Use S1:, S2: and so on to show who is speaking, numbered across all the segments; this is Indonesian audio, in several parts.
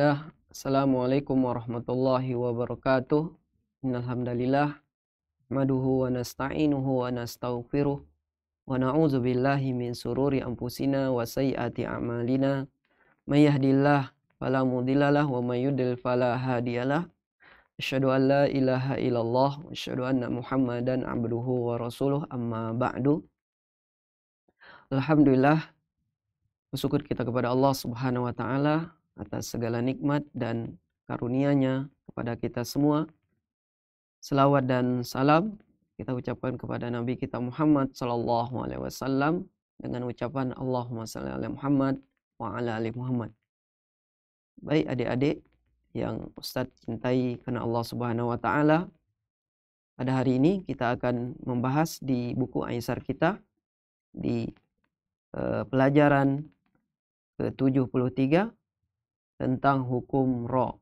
S1: Bismillah. Assalamualaikum warahmatullahi wabarakatuh. Innalhamdalillah. Maduhu wa nasta'inuhu wa nasta'ufiruh. Wa na'udzu billahi min sururi ampusina wa sayiati a'malina. May yahdillah fala wa mayyudil yudlil fala hadiyalah. an la ilaha illallah wa anna Muhammadan abduhu wa rasuluh amma ba'du. Alhamdulillah bersyukur kita kepada Allah Subhanahu wa taala atas segala nikmat dan karunia-Nya kepada kita semua. Selawat dan salam kita ucapkan kepada Nabi kita Muhammad sallallahu alaihi wasallam dengan ucapan Allahumma shalli ala Muhammad wa ala ali Muhammad. Baik adik-adik yang Ustadz cintai karena Allah Subhanahu wa taala, pada hari ini kita akan membahas di buku Aisar kita di eh, pelajaran ke-73 tentang hukum roh.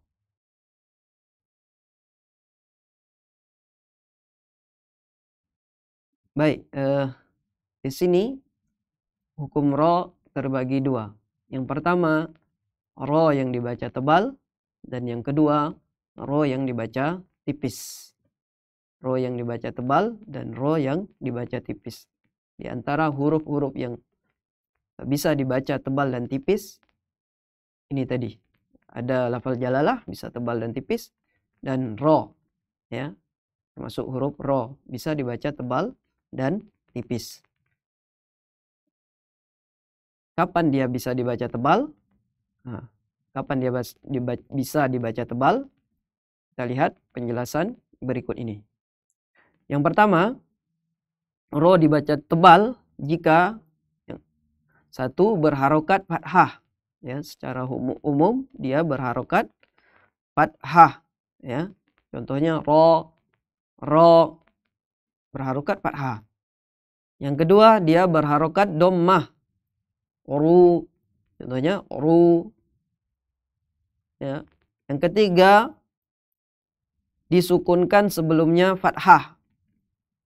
S1: Baik, eh, di sini hukum ro terbagi dua. Yang pertama, ro yang dibaca tebal, dan yang kedua, ro yang dibaca tipis. Ro yang dibaca tebal dan ro yang dibaca tipis. Di antara huruf-huruf yang bisa dibaca tebal dan tipis, ini tadi ada lafal jalalah bisa tebal dan tipis dan ro ya termasuk huruf ro bisa dibaca tebal dan tipis kapan dia bisa dibaca tebal nah, kapan dia bisa dibaca tebal kita lihat penjelasan berikut ini yang pertama ro dibaca tebal jika satu berharokat fathah ya secara umum umum dia berharokat fathah ya contohnya ro ro berharokat fathah yang kedua dia berharokat dommah ru contohnya ru ya yang ketiga disukunkan sebelumnya fathah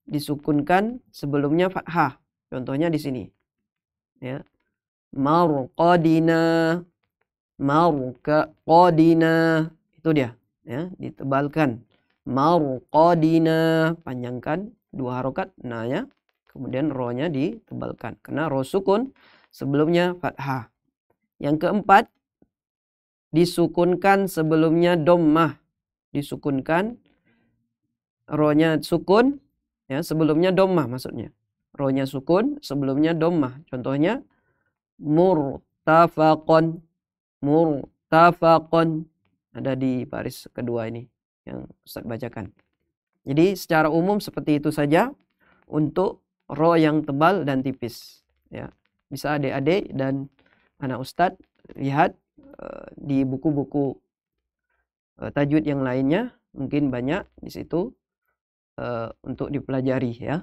S1: disukunkan sebelumnya fathah contohnya di sini ya marqadina marqadina itu dia ya ditebalkan marqadina panjangkan dua harokat nah ya kemudian rohnya ditebalkan karena roh sukun sebelumnya fathah yang keempat disukunkan sebelumnya dommah disukunkan rohnya sukun ya sebelumnya dommah maksudnya rohnya sukun sebelumnya dommah contohnya murtafaqon murtafaqon ada di baris kedua ini yang Ustaz bacakan. Jadi secara umum seperti itu saja untuk ro yang tebal dan tipis ya. Bisa adik-adik dan anak Ustadz lihat uh, di buku-buku uh, tajwid yang lainnya mungkin banyak di situ uh, untuk dipelajari ya.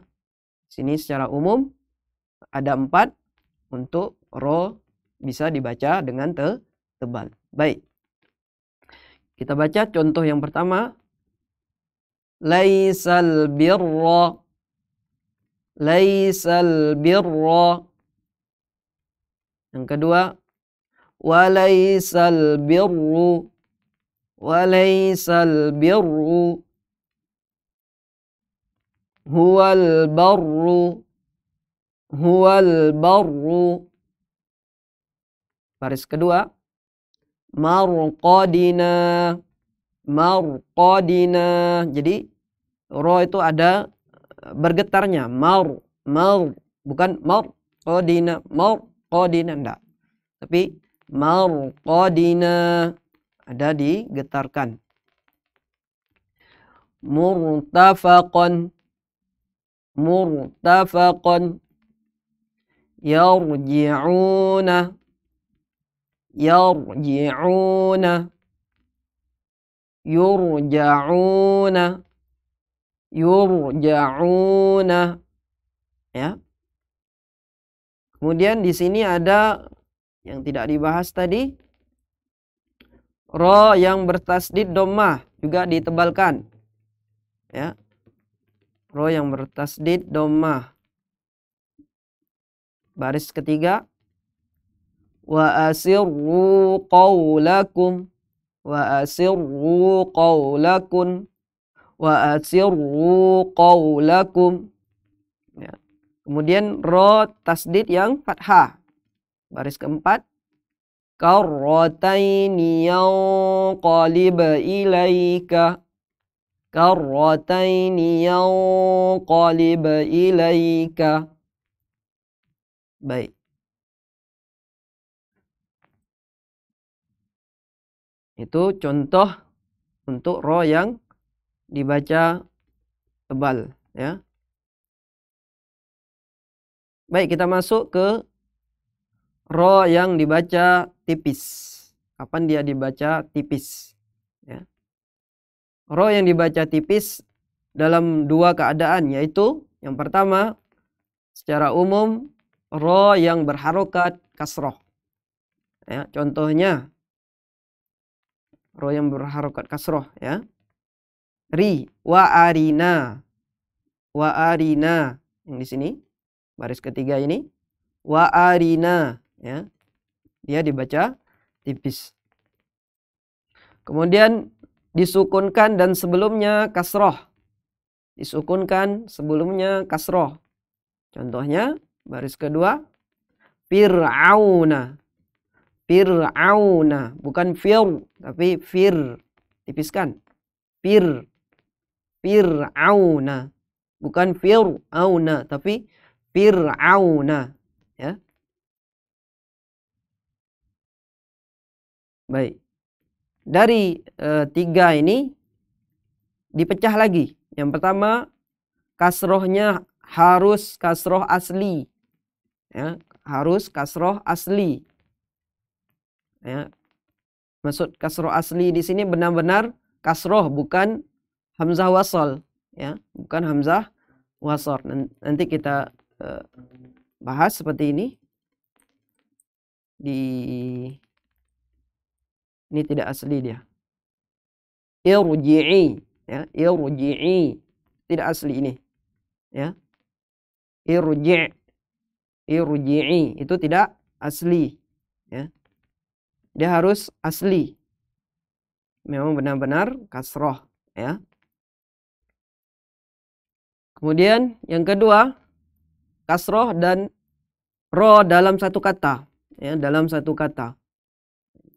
S1: Sini secara umum ada empat untuk ro bisa dibaca dengan te tebal. Baik. Kita baca contoh yang pertama. Laisal birra. Laisal birra. Yang kedua. Walaisal birru. Walaisal birru. Huwal barru huwal barru baris kedua marqadina marqadina jadi ro itu ada eh, bergetarnya mar mar bukan marqadina marqadina enggak tapi marqadina ada digetarkan murtafaqan murtafaqan يرجعون يرجعون يرجعون يرجعون ya kemudian di sini ada yang tidak dibahas tadi ro yang bertasdid domah juga ditebalkan ya ro yang bertasdid domah Baris ketiga wa asirru qawlakum wa asirru qawlakum wa asirru qawlakum ya. kemudian ro tasdid yang fathah baris keempat karrataini yanqaliba ilaika karrataini yanqaliba ilaika baik itu contoh untuk ro yang dibaca tebal ya baik kita masuk ke ro yang dibaca tipis kapan dia dibaca tipis ya ro yang dibaca tipis dalam dua keadaan yaitu yang pertama secara umum ro yang berharokat kasroh. Ya, contohnya ro yang berharokat kasroh ya. Ri wa arina wa arina yang di sini baris ketiga ini wa arina ya. Dia dibaca tipis. Kemudian disukunkan dan sebelumnya kasroh. Disukunkan sebelumnya kasroh. Contohnya Baris kedua, Fir'auna. Fir'auna. Bukan Fir, tapi Fir. Tipiskan. Fir. Fir'auna. Bukan Fir'auna, tapi Fir'auna. Ya. Baik. Dari e, tiga ini dipecah lagi. Yang pertama kasrohnya harus kasroh asli ya, harus kasroh asli. Ya. Maksud kasroh asli di sini benar-benar kasroh bukan hamzah wasol, ya, bukan hamzah wasor. Nanti kita uh, bahas seperti ini di ini tidak asli dia. Irji'i, ya, irji'i tidak asli ini, ya. Irji' irji'i itu tidak asli ya dia harus asli memang benar-benar kasroh ya kemudian yang kedua kasroh dan ro dalam satu kata ya dalam satu kata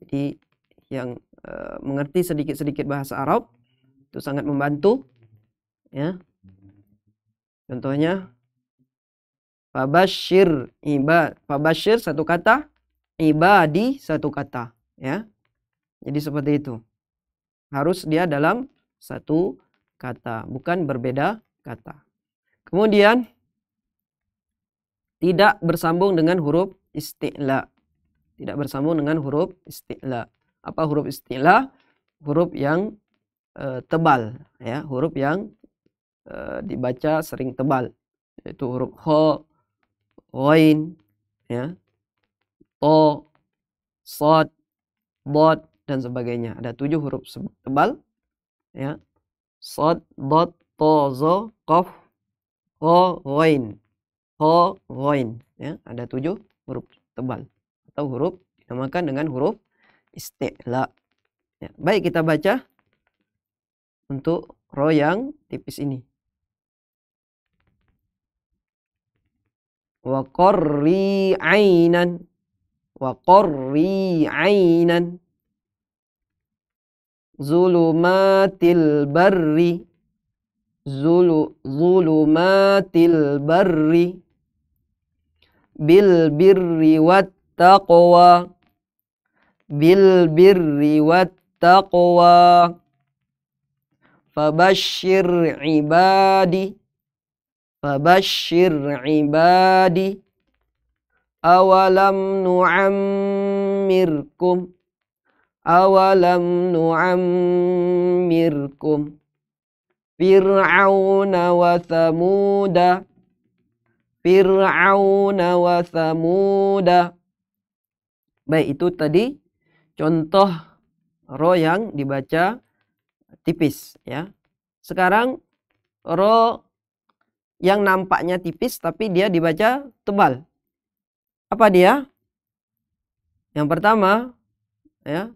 S1: jadi yang e, mengerti sedikit-sedikit bahasa Arab itu sangat membantu ya contohnya Fabashir ibad. Fabashir satu kata, ibadi satu kata, ya. Jadi seperti itu. Harus dia dalam satu kata, bukan berbeda kata. Kemudian tidak bersambung dengan huruf isti'la. Tidak bersambung dengan huruf isti'la. Apa huruf isti'la? Huruf yang e, tebal, ya, huruf yang e, dibaca sering tebal. Yaitu huruf ho Ghain, ya. To, Sod, bot, dan sebagainya. Ada tujuh huruf tebal. Ya. Sod, bot, To, Zo, Kof, Ho, Ghain. Ho, Ghain. Ya. Ada tujuh huruf tebal. Atau huruf dinamakan dengan huruf isti'la. Ya. Baik kita baca untuk roh yang tipis ini. وقري عينا وقري عينا ظلمات البر ظلمات البر بالبر والتقوى بالبر والتقوى فبشر عبادي Fabashshir ibadi awalam nu'ammirkum awalam nu'ammirkum fir'auna wa thamuda fir'auna baik itu tadi contoh ro yang dibaca tipis ya sekarang ro yang nampaknya tipis tapi dia dibaca tebal. Apa dia? Yang pertama, ya,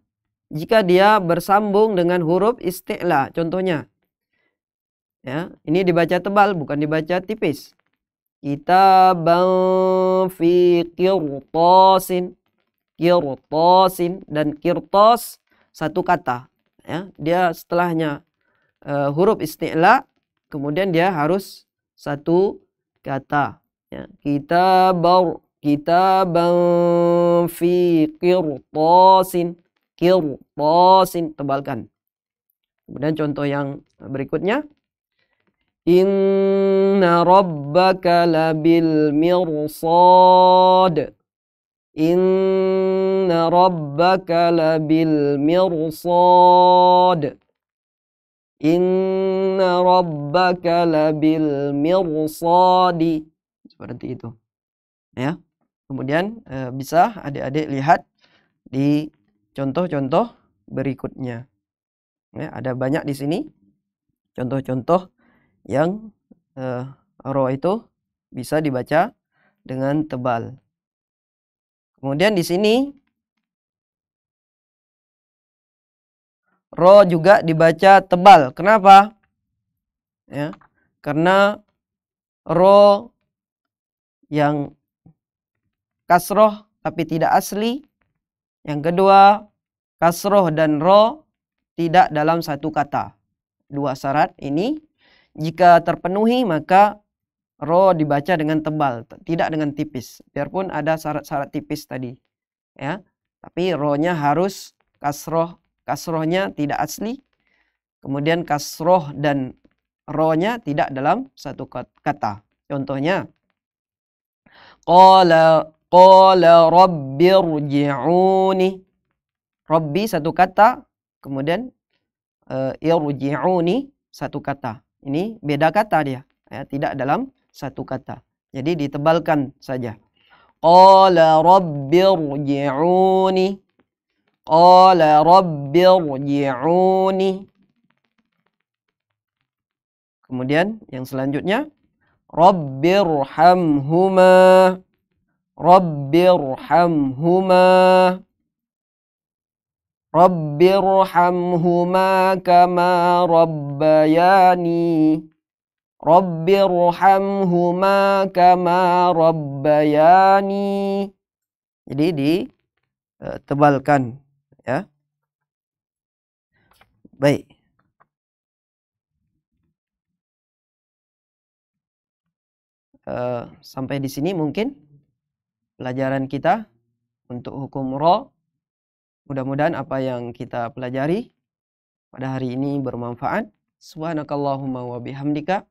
S1: jika dia bersambung dengan huruf istilah contohnya. Ya, ini dibaca tebal bukan dibaca tipis. kita fi kirtosin. Kirtosin dan kirtos satu kata. Ya, dia setelahnya uh, huruf istilah kemudian dia harus satu kata ya bangfi kitaban fi qirtasin qirtasin tebalkan kemudian contoh yang berikutnya inna rabbaka labil mirsad inna rabbaka labil mirsad Inna rabbaka labil mirsadi. Seperti itu. Ya. Kemudian eh, bisa adik-adik lihat di contoh-contoh berikutnya. Ya, ada banyak di sini contoh-contoh yang e, ro itu bisa dibaca dengan tebal. Kemudian di sini Ro juga dibaca tebal. Kenapa? Ya, karena ro yang kasroh tapi tidak asli. Yang kedua, kasroh dan ro tidak dalam satu kata. Dua syarat ini jika terpenuhi maka ro dibaca dengan tebal, tidak dengan tipis. Biarpun ada syarat-syarat tipis tadi, ya. Tapi Ro-nya harus kasroh Kasrohnya tidak asli. Kemudian kasroh dan rohnya tidak dalam satu kata. Contohnya, Qala, qala rabbi rji'uni. Rabbi satu kata, kemudian uh, irji'uni satu kata. Ini beda kata dia, ya, tidak dalam satu kata. Jadi ditebalkan saja. Qala rabbi rji'uni. Qala rabbi rji'uni. Kemudian yang selanjutnya Rabbirhamhuma Rabbirhamhuma Rabbirhamhuma kama rabbayani Rabbirhamhuma kama rabbayani Jadi di eh, tebalkan ya baik uh, sampai di sini mungkin pelajaran kita untuk hukum ro mudah-mudahan apa yang kita pelajari pada hari ini bermanfaat subhanakallahumma wa bihamdika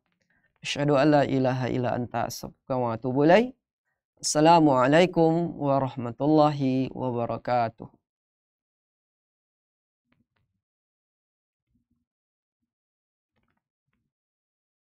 S1: asyhadu an la ilaha illa anta astaghfiruka wa atubu ilaik Assalamualaikum warahmatullahi wabarakatuh.